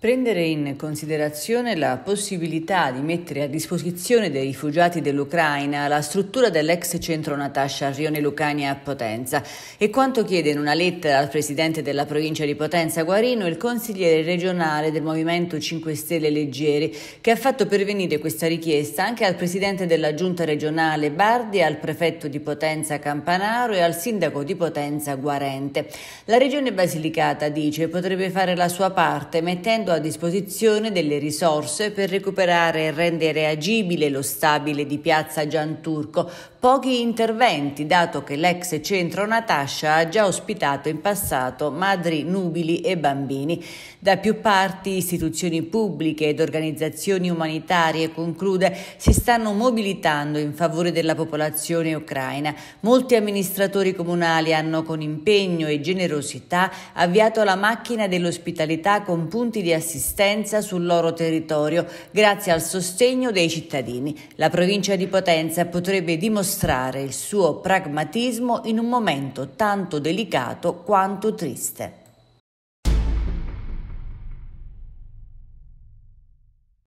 Prendere in considerazione la possibilità di mettere a disposizione dei rifugiati dell'Ucraina la struttura dell'ex centro Natascia a Rione Lucania a Potenza e quanto chiede in una lettera al presidente della provincia di Potenza Guarino il consigliere regionale del Movimento 5 Stelle Leggeri che ha fatto pervenire questa richiesta anche al presidente della giunta regionale Bardi, al prefetto di Potenza Campanaro e al sindaco di Potenza Guarente. La regione Basilicata dice potrebbe fare la sua parte mettendo a disposizione delle risorse per recuperare e rendere agibile lo stabile di piazza Gianturco, pochi interventi dato che l'ex centro Natascia ha già ospitato in passato madri nubili e bambini. Da più parti istituzioni pubbliche ed organizzazioni umanitarie, conclude, si stanno mobilitando in favore della popolazione ucraina. Molti amministratori comunali hanno con impegno e generosità avviato la macchina dell'ospitalità con punti di assistenza assistenza sul loro territorio grazie al sostegno dei cittadini. La provincia di Potenza potrebbe dimostrare il suo pragmatismo in un momento tanto delicato quanto triste.